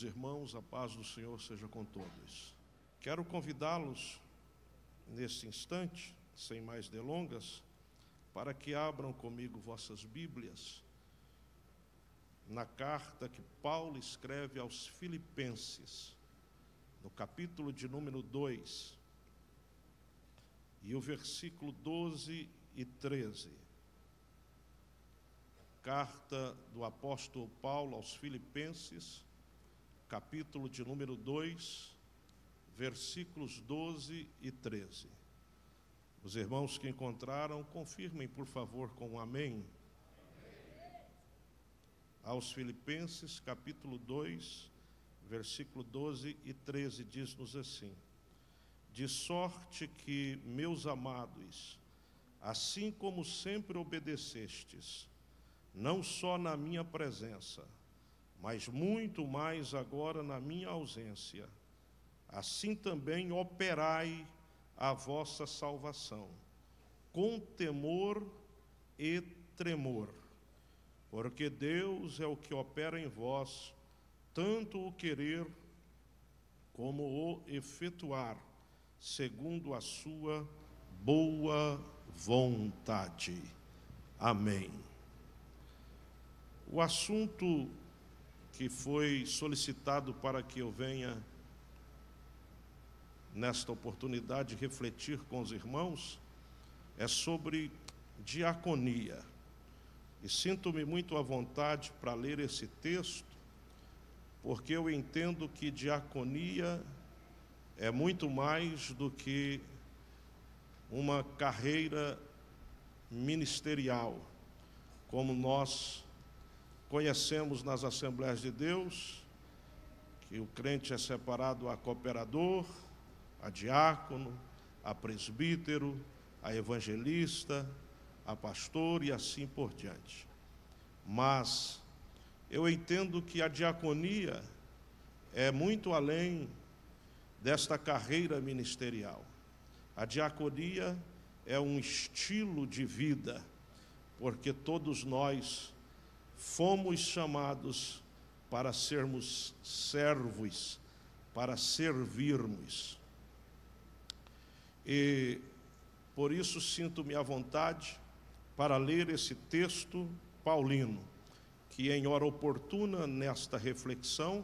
queridos irmãos, a paz do Senhor seja com todos. Quero convidá-los nesse instante, sem mais delongas, para que abram comigo vossas Bíblias na carta que Paulo escreve aos Filipenses, no capítulo de número 2, e o versículo 12 e 13. Carta do apóstolo Paulo aos Filipenses, capítulo de número 2, versículos 12 e 13. Os irmãos que encontraram, confirmem, por favor, com um amém. amém. Aos Filipenses, capítulo 2, versículo 12 e 13, diz-nos assim: De sorte que, meus amados, assim como sempre obedecestes, não só na minha presença, mas muito mais agora na minha ausência. Assim também operai a vossa salvação, com temor e tremor, porque Deus é o que opera em vós, tanto o querer como o efetuar, segundo a sua boa vontade. Amém. O assunto que foi solicitado para que eu venha, nesta oportunidade, refletir com os irmãos é sobre diaconia. E sinto-me muito à vontade para ler esse texto, porque eu entendo que diaconia é muito mais do que uma carreira ministerial, como nós Conhecemos nas Assembleias de Deus que o crente é separado a cooperador, a diácono, a presbítero, a evangelista, a pastor e assim por diante. Mas eu entendo que a diaconia é muito além desta carreira ministerial. A diaconia é um estilo de vida, porque todos nós fomos chamados para sermos servos, para servirmos. E por isso sinto-me à vontade para ler esse texto paulino, que em hora oportuna nesta reflexão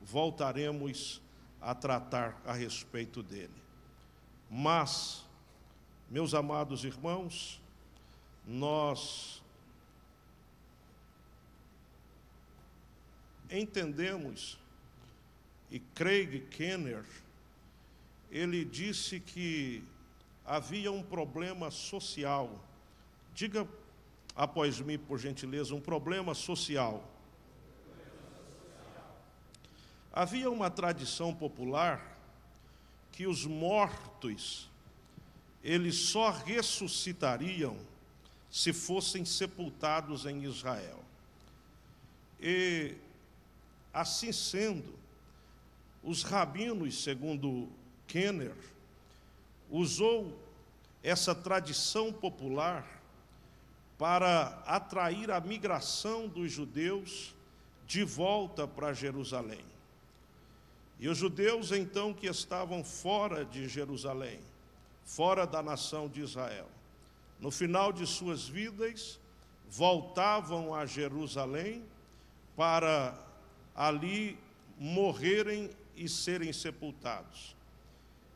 voltaremos a tratar a respeito dele. Mas, meus amados irmãos, nós entendemos, e Craig Kenner, ele disse que havia um problema social. Diga após mim, por gentileza, um problema social. Havia uma tradição popular que os mortos eles só ressuscitariam se fossem sepultados em Israel. E Assim sendo, os rabinos, segundo Kenner, usou essa tradição popular para atrair a migração dos judeus de volta para Jerusalém. E os judeus, então, que estavam fora de Jerusalém, fora da nação de Israel, no final de suas vidas, voltavam a Jerusalém para ali morrerem e serem sepultados.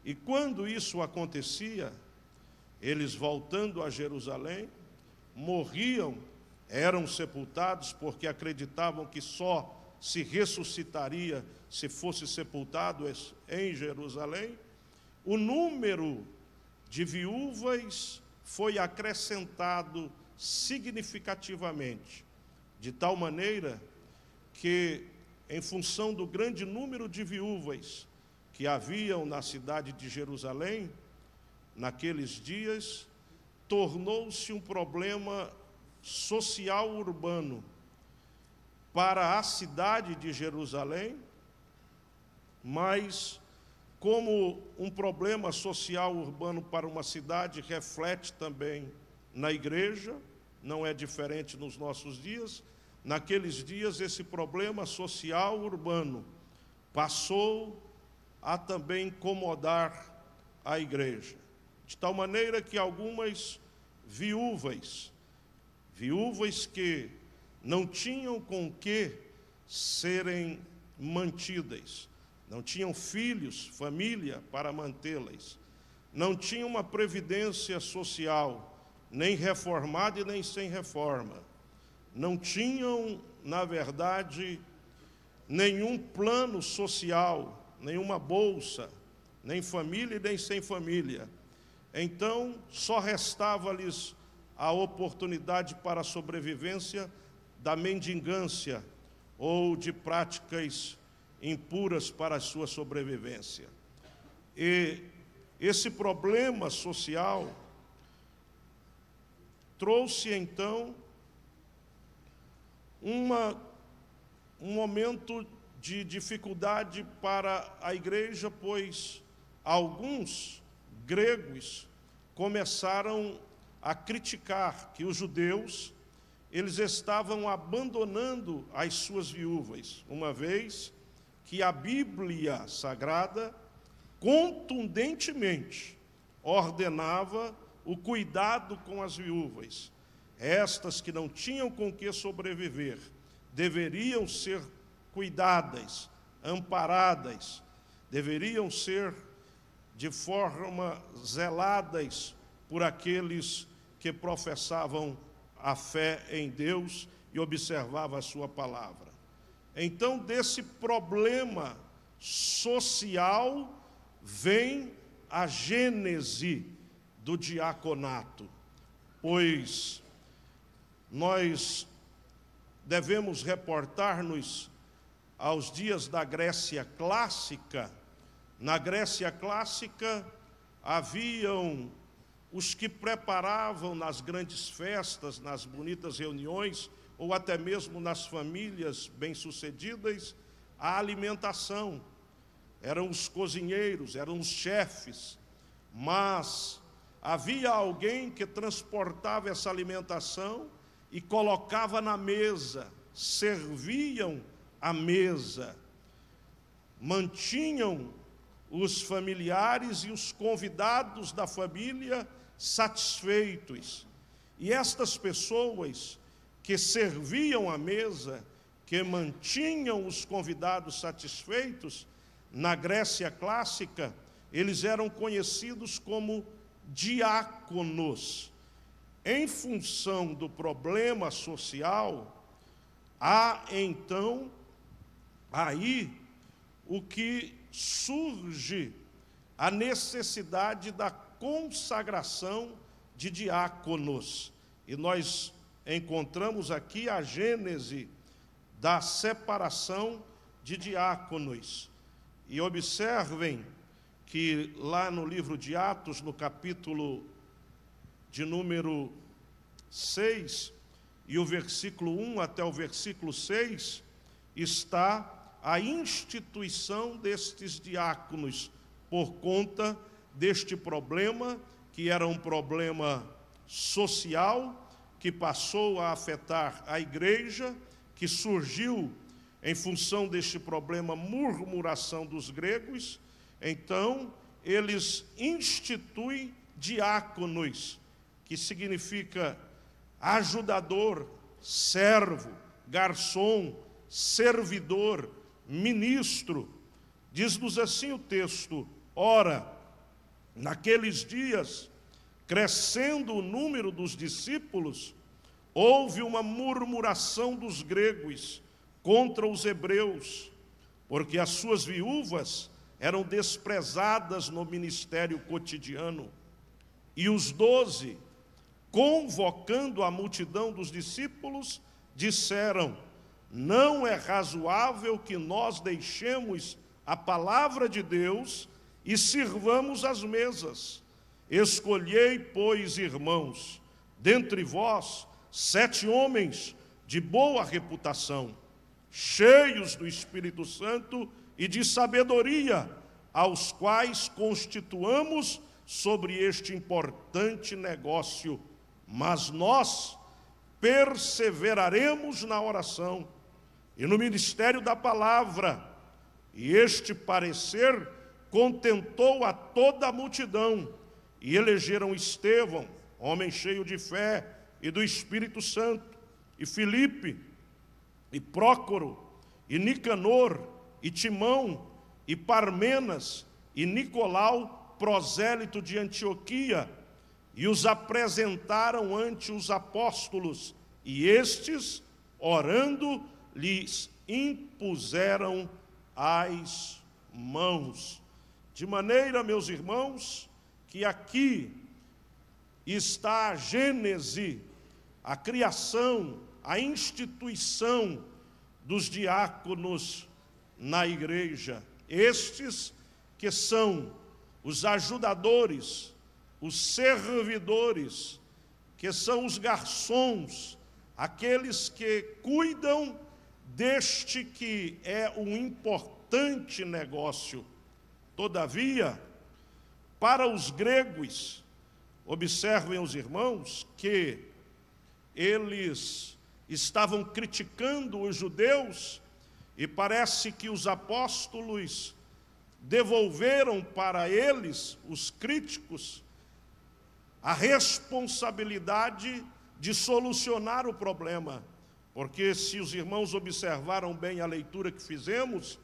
E quando isso acontecia, eles voltando a Jerusalém, morriam, eram sepultados porque acreditavam que só se ressuscitaria se fosse sepultado em Jerusalém. O número de viúvas foi acrescentado significativamente, de tal maneira que em função do grande número de viúvas que haviam na cidade de Jerusalém, naqueles dias, tornou-se um problema social urbano para a cidade de Jerusalém, mas como um problema social urbano para uma cidade reflete também na igreja, não é diferente nos nossos dias. Naqueles dias, esse problema social urbano passou a também incomodar a igreja, de tal maneira que algumas viúvas, viúvas que não tinham com que serem mantidas, não tinham filhos, família para mantê-las, não tinham uma previdência social, nem reformada e nem sem reforma não tinham, na verdade, nenhum plano social, nenhuma bolsa, nem família e nem sem família. Então, só restava-lhes a oportunidade para a sobrevivência da mendigância ou de práticas impuras para a sua sobrevivência. E esse problema social trouxe então uma, um momento de dificuldade para a igreja, pois alguns gregos começaram a criticar que os judeus eles estavam abandonando as suas viúvas, uma vez que a Bíblia Sagrada contundentemente ordenava o cuidado com as viúvas. Estas que não tinham com que sobreviver deveriam ser cuidadas, amparadas, deveriam ser de forma zeladas por aqueles que professavam a fé em Deus e observavam a sua palavra. Então, desse problema social vem a gênese do diaconato, pois nós devemos reportar-nos aos dias da Grécia clássica. Na Grécia clássica haviam os que preparavam nas grandes festas, nas bonitas reuniões, ou até mesmo nas famílias bem-sucedidas, a alimentação. Eram os cozinheiros, eram os chefes, mas havia alguém que transportava essa alimentação e colocava na mesa, serviam a mesa, mantinham os familiares e os convidados da família satisfeitos. E estas pessoas que serviam a mesa, que mantinham os convidados satisfeitos, na Grécia clássica, eles eram conhecidos como diáconos em função do problema social, há então aí o que surge a necessidade da consagração de diáconos. E nós encontramos aqui a gênese da separação de diáconos. E observem que lá no livro de Atos, no capítulo de número 6 e o versículo 1 até o versículo 6 está a instituição destes diáconos por conta deste problema, que era um problema social, que passou a afetar a igreja, que surgiu em função deste problema murmuração dos gregos. Então, eles instituem diáconos que significa ajudador, servo, garçom, servidor, ministro. Diz-nos assim o texto: ora, naqueles dias, crescendo o número dos discípulos, houve uma murmuração dos gregos contra os hebreus, porque as suas viúvas eram desprezadas no ministério cotidiano. E os doze convocando a multidão dos discípulos, disseram: Não é razoável que nós deixemos a palavra de Deus e sirvamos as mesas. Escolhei, pois, irmãos, dentre vós, sete homens de boa reputação, cheios do Espírito Santo e de sabedoria, aos quais constituamos sobre este importante negócio mas nós perseveraremos na oração e no ministério da palavra. E este parecer contentou a toda a multidão, e elegeram Estevão, homem cheio de fé e do Espírito Santo, e Filipe, e Prócoro, e Nicanor, e Timão, e Parmenas, e Nicolau, prosélito de Antioquia, e os apresentaram ante os apóstolos, e estes, orando, lhes impuseram as mãos. De maneira, meus irmãos, que aqui está a gênese, a criação, a instituição dos diáconos na igreja. Estes que são os ajudadores, os servidores, que são os garçons, aqueles que cuidam deste que é um importante negócio. Todavia, para os gregos, observem os irmãos que eles estavam criticando os judeus e parece que os apóstolos devolveram para eles, os críticos, a responsabilidade de solucionar o problema. Porque se os irmãos observaram bem a leitura que fizemos,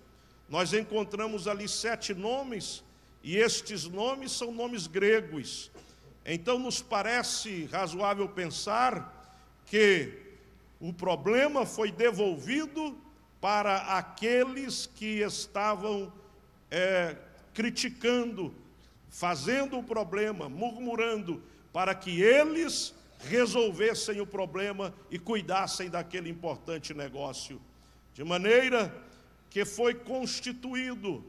nós encontramos ali sete nomes, e estes nomes são nomes gregos. Então nos parece razoável pensar que o problema foi devolvido para aqueles que estavam é, criticando, fazendo o problema, murmurando, para que eles resolvessem o problema e cuidassem daquele importante negócio. De maneira que foi constituído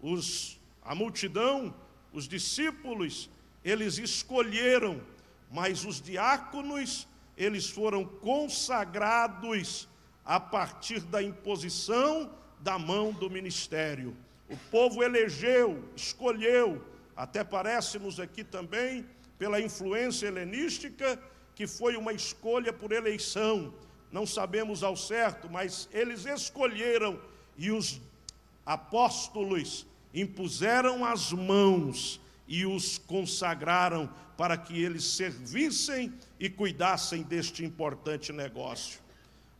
os, a multidão, os discípulos, eles escolheram, mas os diáconos, eles foram consagrados a partir da imposição da mão do ministério. O povo elegeu, escolheu, até parece-nos aqui também pela influência helenística, que foi uma escolha por eleição. Não sabemos ao certo, mas eles escolheram e os apóstolos impuseram as mãos e os consagraram para que eles servissem e cuidassem deste importante negócio.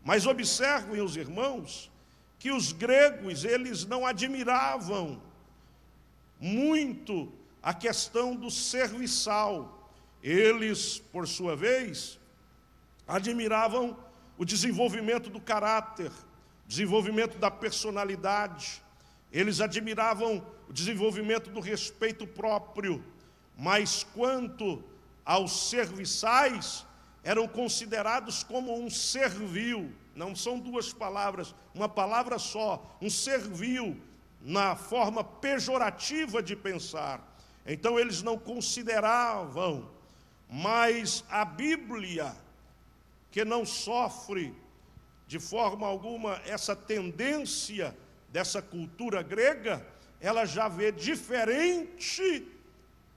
Mas observem os irmãos que os gregos, eles não admiravam muito a questão do serviçal. Eles, por sua vez, admiravam o desenvolvimento do caráter, desenvolvimento da personalidade. Eles admiravam o desenvolvimento do respeito próprio, mas quanto aos serviçais, eram considerados como um servil, não são duas palavras, uma palavra só, um servil, na forma pejorativa de pensar. Então eles não consideravam, mas a Bíblia, que não sofre de forma alguma essa tendência dessa cultura grega, ela já vê diferente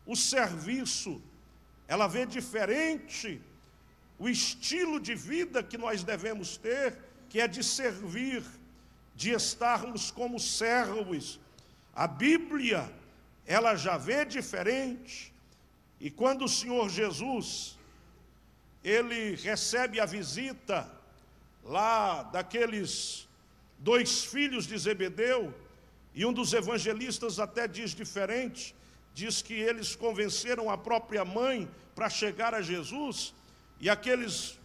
o serviço, ela vê diferente o estilo de vida que nós devemos ter, que é de servir, de estarmos como servos. A Bíblia ela já vê diferente. E quando o Senhor Jesus ele recebe a visita lá daqueles dois filhos de Zebedeu, e um dos evangelistas até diz diferente, diz que eles convenceram a própria mãe para chegar a Jesus, e aqueles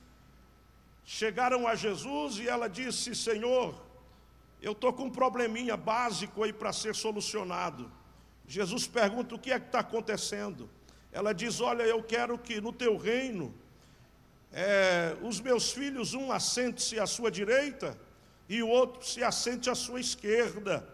chegaram a Jesus e ela disse: Senhor, eu estou com um probleminha básico aí para ser solucionado. Jesus pergunta: o que é que está acontecendo? Ela diz: Olha, eu quero que no teu reino é, os meus filhos, um assente-se à sua direita e o outro se assente à sua esquerda.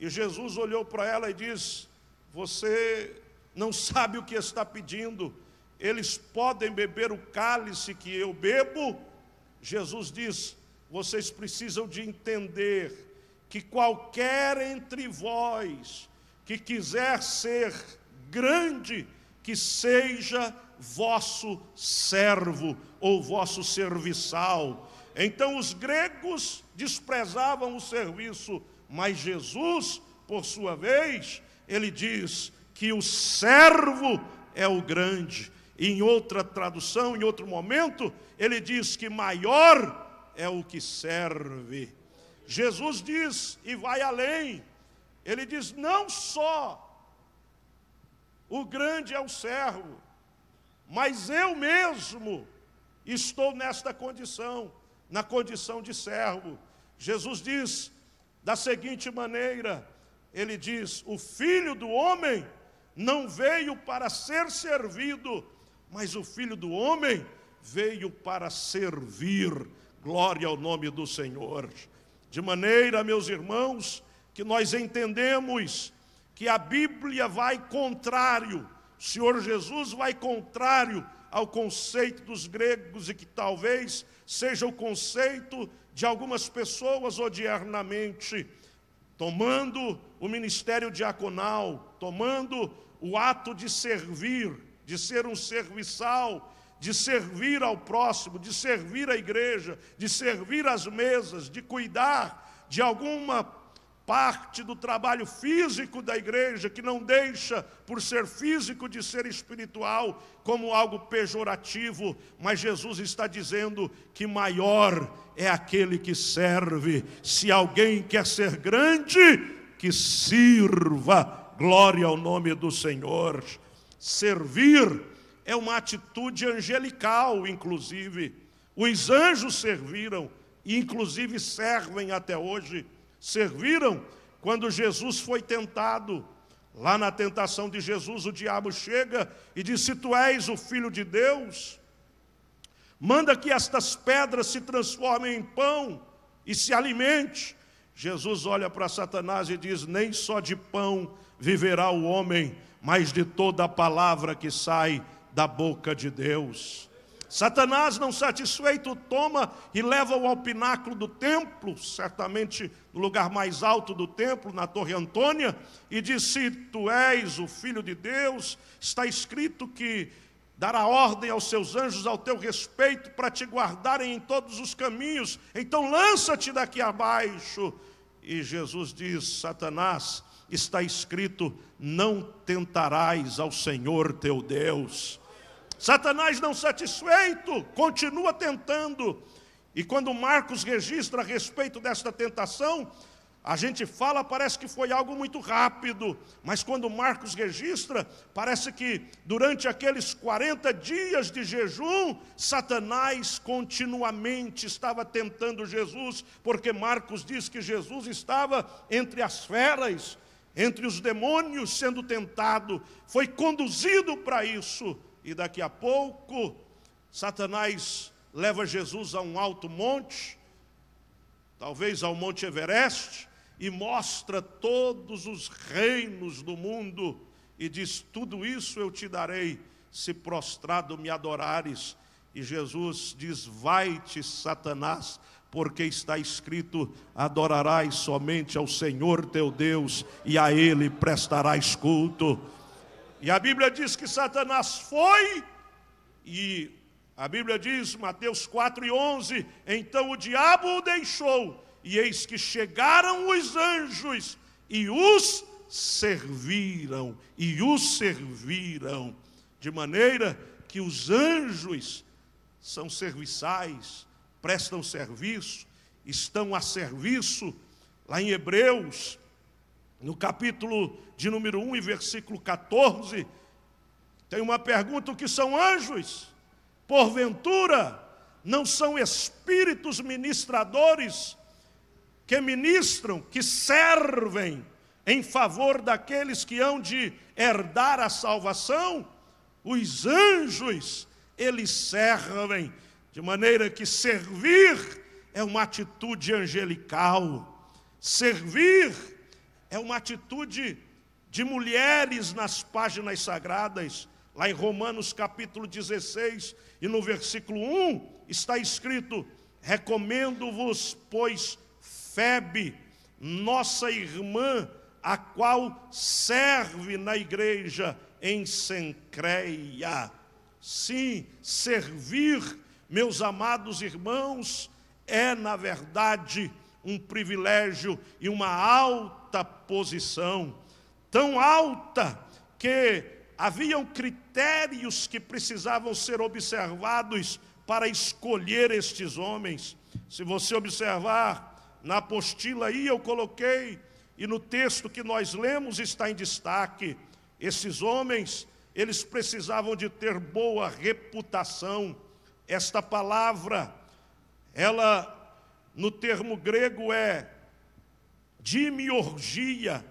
E Jesus olhou para ela e diz: Você não sabe o que está pedindo, eles podem beber o cálice que eu bebo? Jesus diz: Vocês precisam de entender que qualquer entre vós, que quiser ser grande, que seja vosso servo ou vosso serviçal. Então os gregos desprezavam o serviço, mas Jesus, por sua vez, ele diz que o servo é o grande. E em outra tradução, em outro momento, ele diz que maior é o que serve. Jesus diz e vai além. Ele diz: não só o grande é o servo, mas eu mesmo estou nesta condição, na condição de servo. Jesus diz da seguinte maneira: ele diz, o filho do homem não veio para ser servido, mas o filho do homem veio para servir. Glória ao nome do Senhor. De maneira, meus irmãos, que nós entendemos que a Bíblia vai contrário, o Senhor Jesus vai contrário ao conceito dos gregos e que talvez seja o conceito de algumas pessoas odiernamente, tomando o ministério diaconal, tomando o ato de servir, de ser um serviçal, de servir ao próximo, de servir à igreja, de servir às mesas, de cuidar de alguma parte do trabalho físico da igreja, que não deixa, por ser físico, de ser espiritual, como algo pejorativo, mas Jesus está dizendo que maior é aquele que serve. Se alguém quer ser grande, que sirva. Glória ao nome do Senhor. Servir é uma atitude angelical, inclusive. Os anjos serviram e, inclusive, servem até hoje serviram quando Jesus foi tentado. Lá na tentação de Jesus, o diabo chega e diz: Se tu és o filho de Deus, manda que estas pedras se transformem em pão e se alimente. Jesus olha para Satanás e diz: Nem só de pão viverá o homem, mas de toda a palavra que sai da boca de Deus. Satanás, não satisfeito, toma e leva-o ao pináculo do templo, certamente no lugar mais alto do templo, na Torre Antônia, e diz: Se tu és o filho de Deus, está escrito que dará ordem aos seus anjos ao teu respeito para te guardarem em todos os caminhos. Então lança-te daqui abaixo. E Jesus diz: Satanás, está escrito: não tentarás ao Senhor teu Deus. Satanás, não satisfeito, continua tentando. E quando Marcos registra a respeito desta tentação, a gente fala, parece que foi algo muito rápido, mas quando Marcos registra, parece que durante aqueles 40 dias de jejum, Satanás continuamente estava tentando Jesus, porque Marcos diz que Jesus estava entre as feras, entre os demônios sendo tentado, foi conduzido para isso e daqui a pouco Satanás leva Jesus a um alto monte, talvez ao Monte Everest, e mostra todos os reinos do mundo e diz: Tudo isso eu te darei, se prostrado me adorares. E Jesus diz: Vai-te, Satanás, porque está escrito: Adorarás somente ao Senhor teu Deus, e a Ele prestarás culto. E a Bíblia diz que Satanás foi, e a Bíblia diz, Mateus 4 e 11: Então o diabo o deixou, e eis que chegaram os anjos e os serviram, e os serviram, de maneira que os anjos são serviçais, prestam serviço, estão a serviço, lá em Hebreus, no capítulo de número 1 e versículo 14, tem uma pergunta: o que são anjos? Porventura, não são espíritos ministradores que ministram, que servem em favor daqueles que hão de herdar a salvação? Os anjos, eles servem, de maneira que servir é uma atitude angelical, servir é uma atitude de mulheres nas páginas sagradas, lá em Romanos capítulo 16 e no versículo 1, está escrito: Recomendo-vos, pois, Febe, nossa irmã, a qual serve na igreja em Sencreia. Sim, servir, meus amados irmãos, é, na verdade, um privilégio e uma alta posição tão alta que haviam critérios que precisavam ser observados para escolher estes homens. Se você observar, na apostila aí eu coloquei, e no texto que nós lemos está em destaque, esses homens, eles precisavam de ter boa reputação. Esta palavra, ela no termo grego é dimiorgia,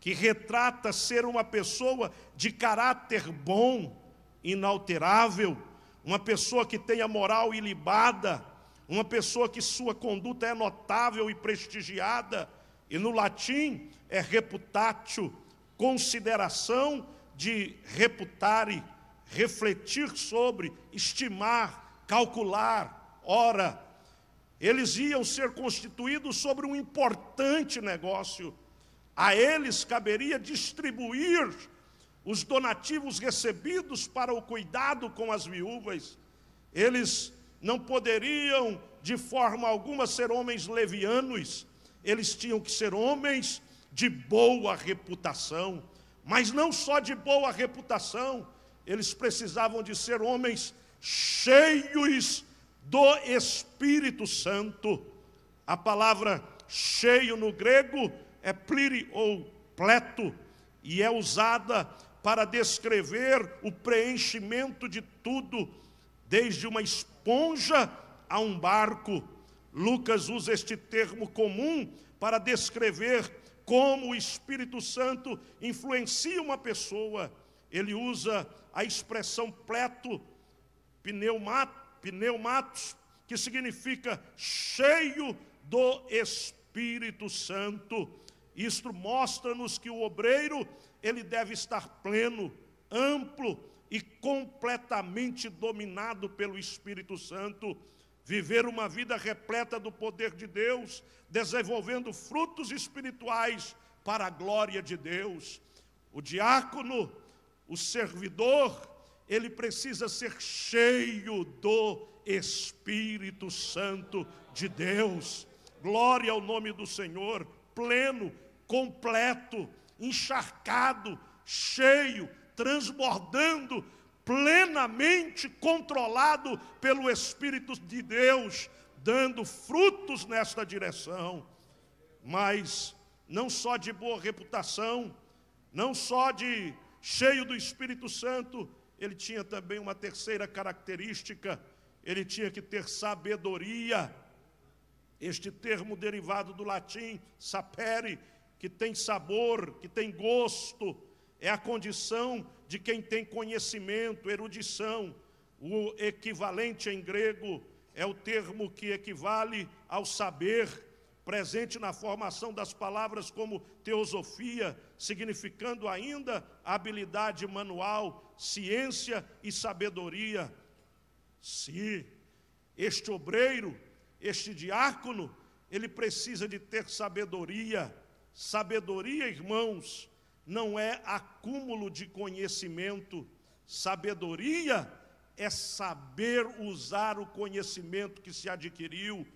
que retrata ser uma pessoa de caráter bom, inalterável, uma pessoa que tem a moral ilibada, uma pessoa que sua conduta é notável e prestigiada, e no latim é reputatio, consideração de reputare, refletir sobre, estimar, calcular, ora. Eles iam ser constituídos sobre um importante negócio a eles caberia distribuir os donativos recebidos para o cuidado com as viúvas. Eles não poderiam, de forma alguma, ser homens levianos, eles tinham que ser homens de boa reputação, mas não só de boa reputação, eles precisavam de ser homens cheios do Espírito Santo. A palavra cheio no grego é pliri ou pleto e é usada para descrever o preenchimento de tudo, desde uma esponja a um barco. Lucas usa este termo comum para descrever como o Espírito Santo influencia uma pessoa. Ele usa a expressão pleto, pneumatos, que significa cheio do Espírito Santo. Isto mostra-nos que o obreiro, ele deve estar pleno, amplo e completamente dominado pelo Espírito Santo, viver uma vida repleta do poder de Deus, desenvolvendo frutos espirituais para a glória de Deus. O diácono, o servidor, ele precisa ser cheio do Espírito Santo de Deus. Glória ao nome do Senhor, pleno, completo, encharcado, cheio, transbordando, plenamente controlado pelo Espírito de Deus, dando frutos nesta direção. Mas não só de boa reputação, não só de cheio do Espírito Santo, ele tinha também uma terceira característica, ele tinha que ter sabedoria. Este termo derivado do latim sapere que tem sabor, que tem gosto, é a condição de quem tem conhecimento, erudição. O equivalente em grego é o termo que equivale ao saber, presente na formação das palavras como teosofia, significando ainda habilidade manual, ciência e sabedoria. Se este obreiro, este diácono, ele precisa de ter sabedoria, Sabedoria, irmãos, não é acúmulo de conhecimento. Sabedoria é saber usar o conhecimento que se adquiriu.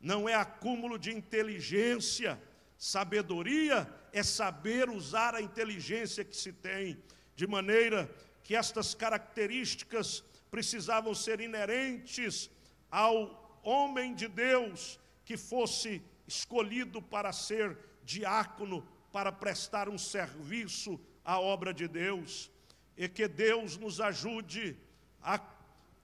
Não é acúmulo de inteligência. Sabedoria é saber usar a inteligência que se tem, de maneira que estas características precisavam ser inerentes ao homem de Deus que fosse escolhido para ser diácono para prestar um serviço à obra de Deus. E que Deus nos ajude a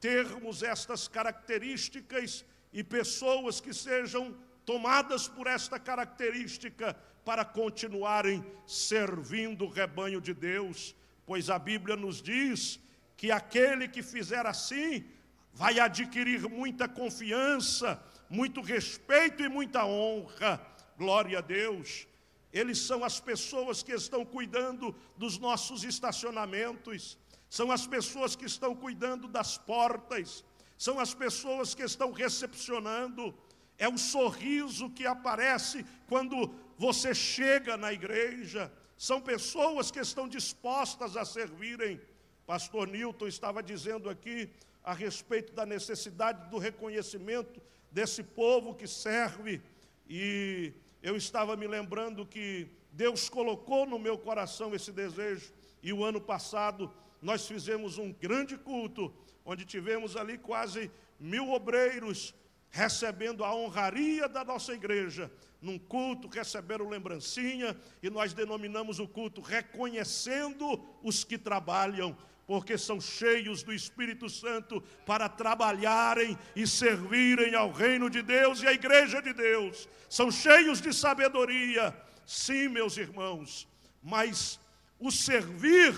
termos estas características e pessoas que sejam tomadas por esta característica para continuarem servindo o rebanho de Deus, pois a Bíblia nos diz que aquele que fizer assim vai adquirir muita confiança, muito respeito e muita honra glória a Deus. Eles são as pessoas que estão cuidando dos nossos estacionamentos, são as pessoas que estão cuidando das portas, são as pessoas que estão recepcionando. É o sorriso que aparece quando você chega na igreja. São pessoas que estão dispostas a servirem. Pastor Newton estava dizendo aqui a respeito da necessidade do reconhecimento desse povo que serve e eu estava me lembrando que Deus colocou no meu coração esse desejo, e o ano passado nós fizemos um grande culto, onde tivemos ali quase mil obreiros recebendo a honraria da nossa igreja. Num culto receberam lembrancinha e nós denominamos o culto reconhecendo os que trabalham porque são cheios do Espírito Santo para trabalharem e servirem ao reino de Deus e à igreja de Deus. São cheios de sabedoria. Sim, meus irmãos, mas o servir,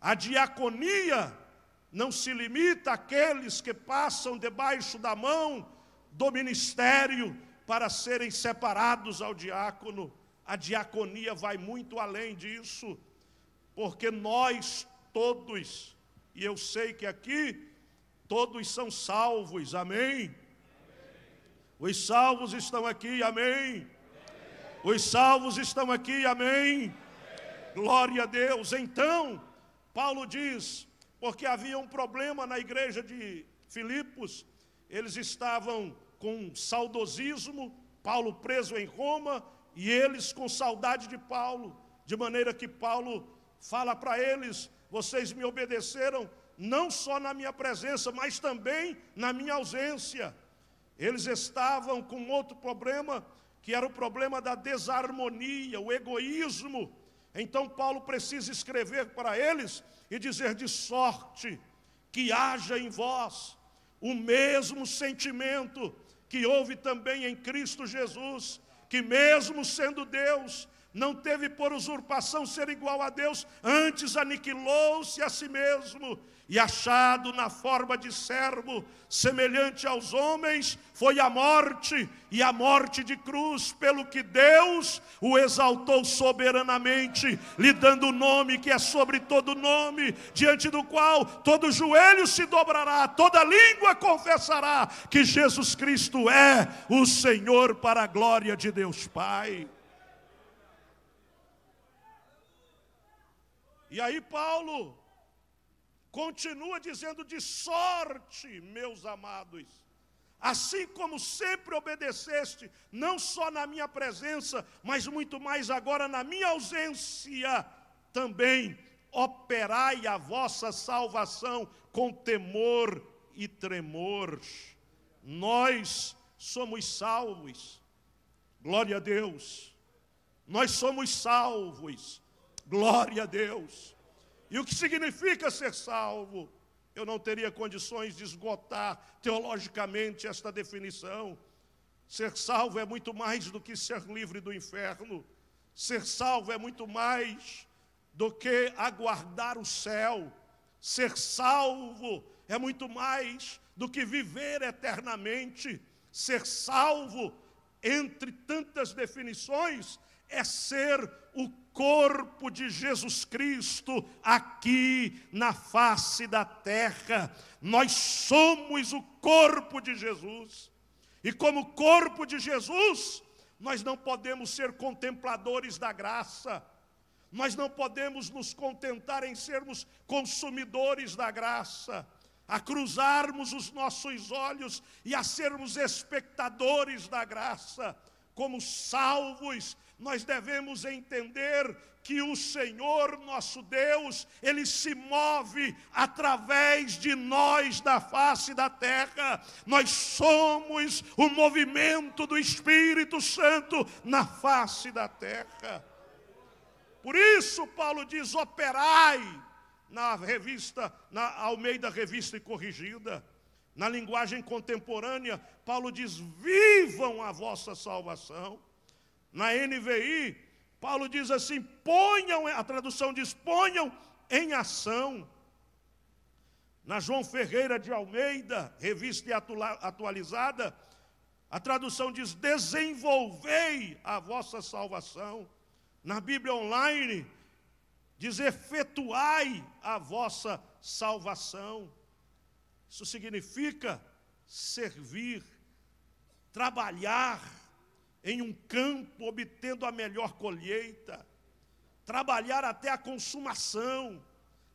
a diaconia, não se limita àqueles que passam debaixo da mão do ministério para serem separados ao diácono. A diaconia vai muito além disso, porque nós todos. E eu sei que aqui todos são salvos, amém? amém. Os salvos estão aqui, amém? amém. Os salvos estão aqui, amém? amém? Glória a Deus. Então, Paulo diz, porque havia um problema na igreja de Filipos, eles estavam com saudosismo, Paulo preso em Roma, e eles com saudade de Paulo, de maneira que Paulo fala para eles: vocês me obedeceram não só na minha presença, mas também na minha ausência. Eles estavam com outro problema, que era o problema da desarmonia, o egoísmo. Então Paulo precisa escrever para eles e dizer de sorte que haja em vós o mesmo sentimento que houve também em Cristo Jesus, que mesmo sendo Deus, não teve por usurpação ser igual a Deus, antes aniquilou-se a si mesmo, e achado na forma de servo, semelhante aos homens, foi a morte, e a morte de cruz, pelo que Deus o exaltou soberanamente, lhe dando o nome que é sobre todo nome, diante do qual todo joelho se dobrará, toda língua confessará que Jesus Cristo é o Senhor para a glória de Deus Pai. E aí, Paulo continua dizendo: de sorte, meus amados, assim como sempre obedeceste, não só na minha presença, mas muito mais agora na minha ausência, também operai a vossa salvação com temor e tremor. Nós somos salvos, glória a Deus, nós somos salvos Glória a Deus. E o que significa ser salvo? Eu não teria condições de esgotar teologicamente esta definição. Ser salvo é muito mais do que ser livre do inferno. Ser salvo é muito mais do que aguardar o céu. Ser salvo é muito mais do que viver eternamente. Ser salvo, entre tantas definições, é ser o corpo de Jesus Cristo aqui na face da terra. Nós somos o corpo de Jesus. E como corpo de Jesus, nós não podemos ser contempladores da graça. Nós não podemos nos contentar em sermos consumidores da graça, a cruzarmos os nossos olhos e a sermos espectadores da graça, como salvos nós devemos entender que o Senhor nosso Deus, ele se move através de nós da face da terra. Nós somos o movimento do Espírito Santo na face da terra. Por isso Paulo diz: "Operai" na revista, na Almeida Revista e Corrigida. Na linguagem contemporânea, Paulo diz: "Vivam a vossa salvação". Na NVI, Paulo diz assim: ponham, a tradução diz, ponham em ação. Na João Ferreira de Almeida, revista atualizada, a tradução diz: desenvolvei a vossa salvação. Na Bíblia online, diz: efetuai a vossa salvação. Isso significa servir, trabalhar, em um campo obtendo a melhor colheita, trabalhar até a consumação,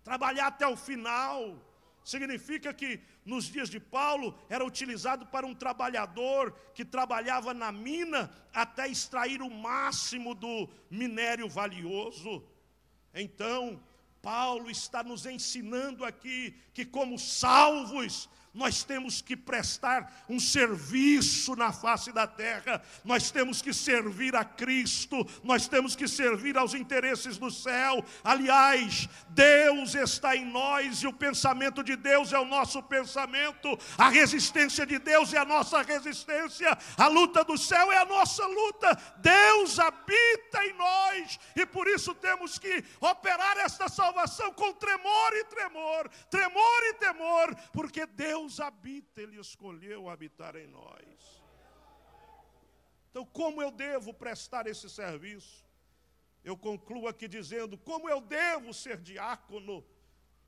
trabalhar até o final. Significa que nos dias de Paulo era utilizado para um trabalhador que trabalhava na mina até extrair o máximo do minério valioso. Então, Paulo está nos ensinando aqui que, como salvos, nós temos que prestar um serviço na face da terra, nós temos que servir a Cristo, nós temos que servir aos interesses do céu. Aliás, Deus está em nós e o pensamento de Deus é o nosso pensamento, a resistência de Deus é a nossa resistência, a luta do céu é a nossa luta. Deus habita em nós e por isso temos que operar esta salvação com tremor e tremor, tremor e temor, porque Deus Deus habita, Ele escolheu habitar em nós. Então, como eu devo prestar esse serviço? Eu concluo aqui dizendo: como eu devo ser diácono?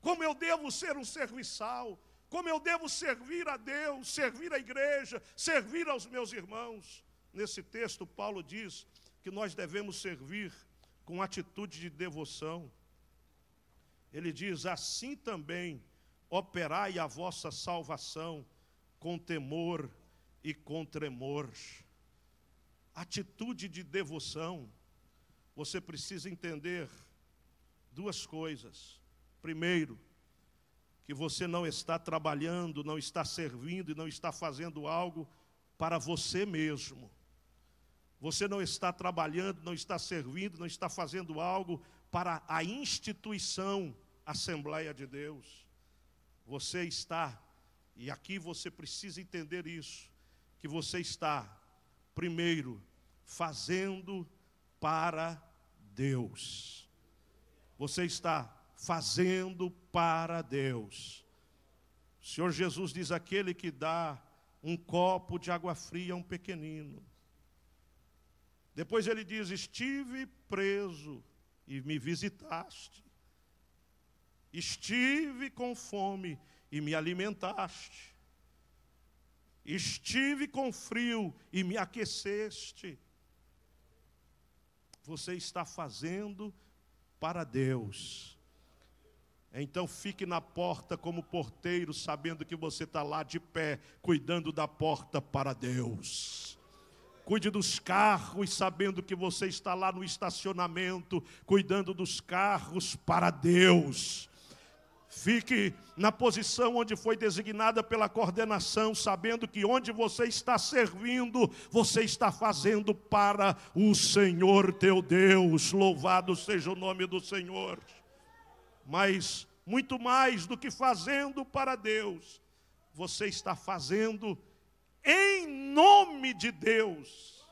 Como eu devo ser um serviçal? Como eu devo servir a Deus, servir a igreja, servir aos meus irmãos? Nesse texto, Paulo diz que nós devemos servir com atitude de devoção. Ele diz: assim também operai a vossa salvação com temor e com tremor. Atitude de devoção, você precisa entender duas coisas. Primeiro, que você não está trabalhando, não está servindo e não está fazendo algo para você mesmo. Você não está trabalhando, não está servindo, não está fazendo algo para a instituição Assembleia de Deus. Você está, e aqui você precisa entender isso, que você está, primeiro, fazendo para Deus. Você está fazendo para Deus. O Senhor Jesus diz: aquele que dá um copo de água fria a um pequenino. Depois ele diz: Estive preso e me visitaste. Estive com fome e me alimentaste. Estive com frio e me aqueceste. Você está fazendo para Deus. Então fique na porta como porteiro, sabendo que você está lá de pé, cuidando da porta para Deus. Cuide dos carros, sabendo que você está lá no estacionamento, cuidando dos carros para Deus. Fique na posição onde foi designada pela coordenação, sabendo que onde você está servindo, você está fazendo para o Senhor teu Deus. Louvado seja o nome do Senhor. Mas muito mais do que fazendo para Deus, você está fazendo em nome de Deus.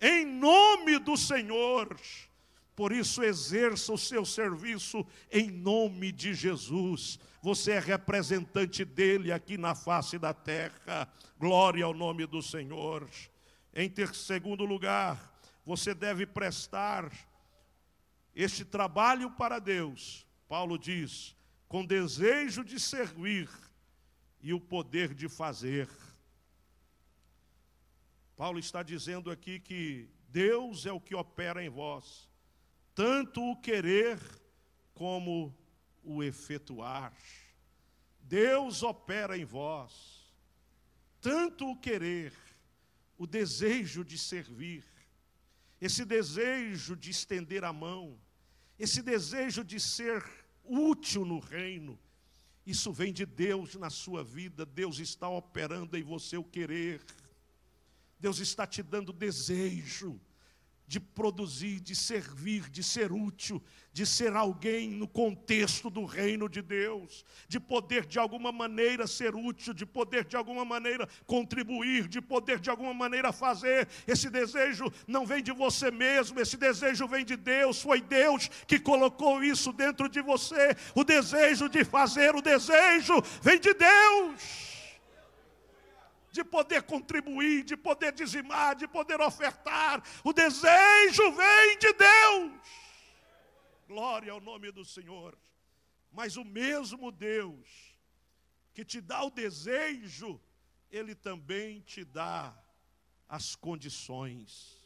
Em nome do Senhor por isso, exerça o seu serviço em nome de Jesus. Você é representante dele aqui na face da terra. Glória ao nome do Senhor. Em segundo lugar, você deve prestar este trabalho para Deus. Paulo diz: com desejo de servir e o poder de fazer. Paulo está dizendo aqui que Deus é o que opera em vós, tanto o querer como o efetuar. Deus opera em vós, tanto o querer, o desejo de servir, esse desejo de estender a mão, esse desejo de ser útil no reino, isso vem de Deus na sua vida, Deus está operando em você o querer, Deus está te dando desejo de produzir, de servir, de ser útil, de ser alguém no contexto do reino de Deus, de poder de alguma maneira ser útil, de poder de alguma maneira contribuir, de poder de alguma maneira fazer. Esse desejo não vem de você mesmo, esse desejo vem de Deus, foi Deus que colocou isso dentro de você. O desejo de fazer, o desejo vem de Deus de poder contribuir, de poder dizimar, de poder ofertar. O desejo vem de Deus. Glória ao nome do Senhor. Mas o mesmo Deus que te dá o desejo, ele também te dá as condições.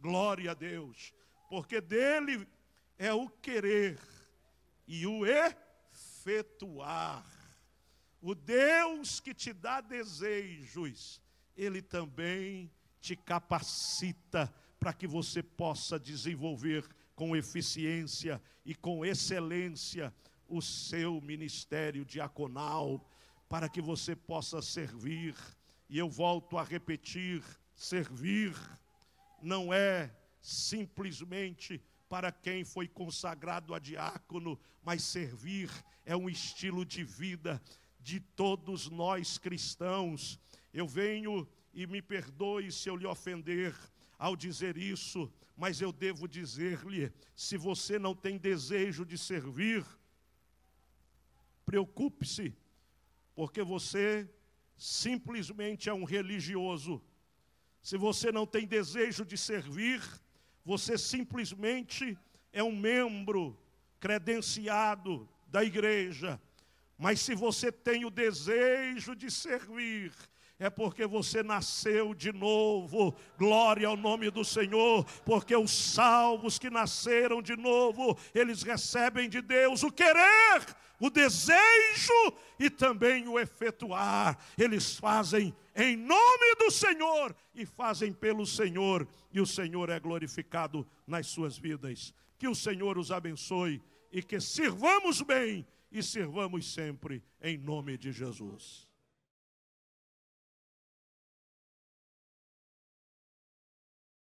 Glória a Deus, porque dele é o querer e o efetuar o Deus que te dá desejos, ele também te capacita para que você possa desenvolver com eficiência e com excelência o seu ministério diaconal, para que você possa servir. E eu volto a repetir: servir não é simplesmente para quem foi consagrado a diácono, mas servir é um estilo de vida, de todos nós cristãos. Eu venho e me perdoe se eu lhe ofender ao dizer isso, mas eu devo dizer-lhe: se você não tem desejo de servir, preocupe-se, porque você simplesmente é um religioso. Se você não tem desejo de servir, você simplesmente é um membro credenciado da igreja. Mas se você tem o desejo de servir, é porque você nasceu de novo. Glória ao nome do Senhor, porque os salvos que nasceram de novo, eles recebem de Deus o querer, o desejo e também o efetuar. Eles fazem em nome do Senhor e fazem pelo Senhor, e o Senhor é glorificado nas suas vidas. Que o Senhor os abençoe e que sirvamos bem e servamos sempre em nome de Jesus.